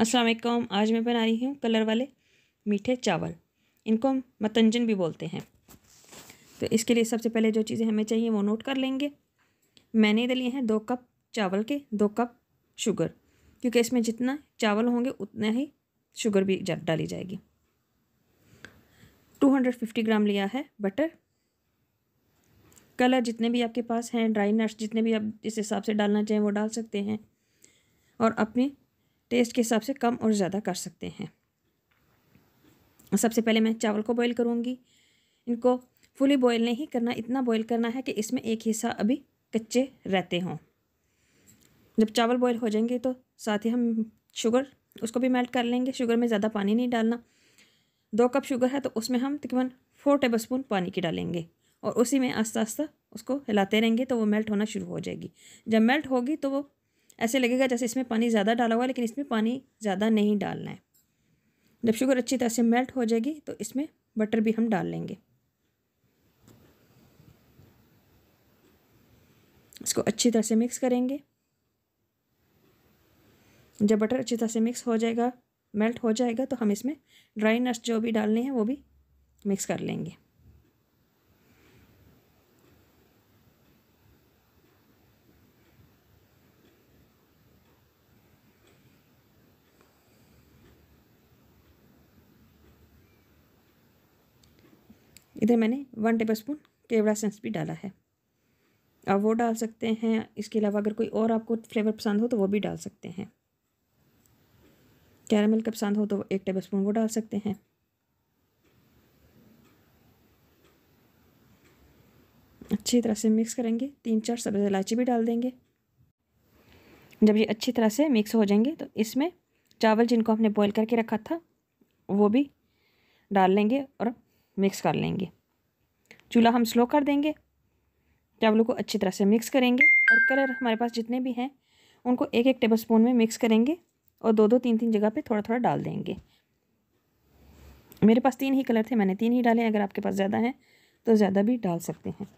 अस्सलाम आज मैं बना रही हूँ कलर वाले मीठे चावल इनको मतंजन भी बोलते हैं तो इसके लिए सबसे पहले जो चीज़ें हमें चाहिए वो नोट कर लेंगे मैंने इधर लिए हैं दो कप चावल के दो कप शुगर क्योंकि इसमें जितना चावल होंगे उतना ही शुगर भी डाली जाएगी टू हंड्रेड फिफ्टी ग्राम लिया है बटर कलर जितने भी आपके पास हैं ड्राई नट्स जितने भी आप जिस हिसाब से डालना चाहें वो डाल सकते हैं और अपनी टेस्ट के हिसाब से कम और ज़्यादा कर सकते हैं सबसे पहले मैं चावल को बॉईल करूँगी इनको फुली बॉयल नहीं करना इतना बॉईल करना है कि इसमें एक हिस्सा अभी कच्चे रहते हों जब चावल बॉयल हो जाएंगे तो साथ ही हम शुगर उसको भी मेल्ट कर लेंगे शुगर में ज़्यादा पानी नहीं डालना दो कप शुगर है तो उसमें हम तकरीबन फोर टेबल स्पून पानी की डालेंगे और उसी में आस्ता आस्ता उसको हिलाते रहेंगे तो वो मेल्ट होना शुरू हो जाएगी जब मेल्ट होगी तो वो ऐसे लगेगा जैसे इसमें पानी ज़्यादा डाला हुआ है लेकिन इसमें पानी ज़्यादा नहीं डालना है जब शुगर अच्छी तरह से मेल्ट हो जाएगी तो इसमें बटर भी हम डाल लेंगे इसको अच्छी तरह से मिक्स करेंगे जब बटर अच्छी तरह से मिक्स हो जाएगा मेल्ट हो जाएगा तो हम इसमें ड्राई नट्स जो भी डालने हैं वो भी मिक्स कर लेंगे इधर मैंने one tablespoon kewra essence भी डाला है आप वो डाल सकते हैं इसके अलावा अगर कोई और आपको फ्लेवर पसंद हो तो वो भी डाल सकते हैं कैरामल का पसंद हो तो एक टेबल स्पून वो डाल सकते हैं अच्छी तरह से मिक्स करेंगे तीन चार सब्ज़ इलायची भी डाल देंगे जब ये अच्छी तरह से मिक्स हो जाएंगे तो इसमें चावल जिनको हमने बॉईल करके रखा था वो भी डाल लेंगे और मिक्स कर लेंगे चूल्हा हम स्लो कर देंगे चावलों को अच्छी तरह से मिक्स करेंगे और कलर हमारे पास जितने भी हैं उनको एक एक टेबल स्पून में मिक्स करेंगे और दो दो तीन तीन जगह पे थोड़ा थोड़ा डाल देंगे मेरे पास तीन ही कलर थे मैंने तीन ही डाले अगर आपके पास ज़्यादा हैं तो ज़्यादा भी डाल सकते हैं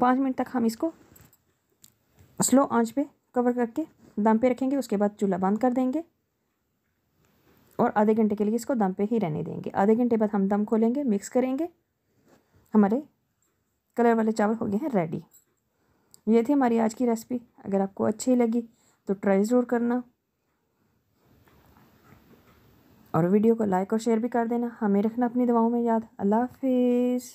पाँच मिनट तक हम इसको स्लो आँच पर कवर करके दम पर रखेंगे उसके बाद चूल्हा बंद कर देंगे और आधे घंटे के लिए इसको दम पे ही रहने देंगे आधे घंटे बाद हम दम खोलेंगे मिक्स करेंगे हमारे कलर वाले चावल हो गए हैं रेडी ये थी हमारी आज की रेसिपी अगर आपको अच्छी लगी तो ट्राई ज़रूर करना और वीडियो को लाइक और शेयर भी कर देना हमें रखना अपनी दवाओं में याद अल्लाह हाफिज़